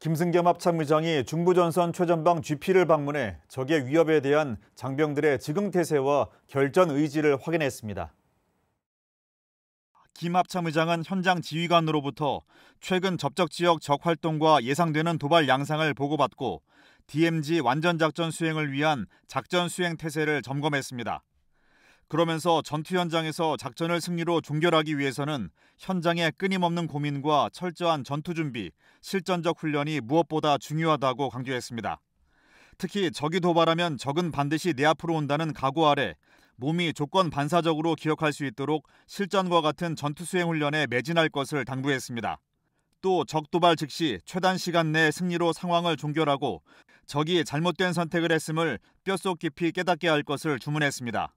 김승겸 합참의장이 중부전선 최전방 GP를 방문해 적의 위협에 대한 장병들의 지금태세와 결전 의지를 확인했습니다. 김 합참의장은 현장 지휘관으로부터 최근 접적 지역 적 활동과 예상되는 도발 양상을 보고받고 DMZ 완전 작전 수행을 위한 작전 수행 태세를 점검했습니다. 그러면서 전투 현장에서 작전을 승리로 종결하기 위해서는 현장의 끊임없는 고민과 철저한 전투 준비, 실전적 훈련이 무엇보다 중요하다고 강조했습니다. 특히 적이 도발하면 적은 반드시 내 앞으로 온다는 각오 아래 몸이 조건 반사적으로 기억할 수 있도록 실전과 같은 전투 수행 훈련에 매진할 것을 당부했습니다. 또 적 도발 즉시 최단 시간 내 승리로 상황을 종결하고 적이 잘못된 선택을 했음을 뼛속 깊이 깨닫게 할 것을 주문했습니다.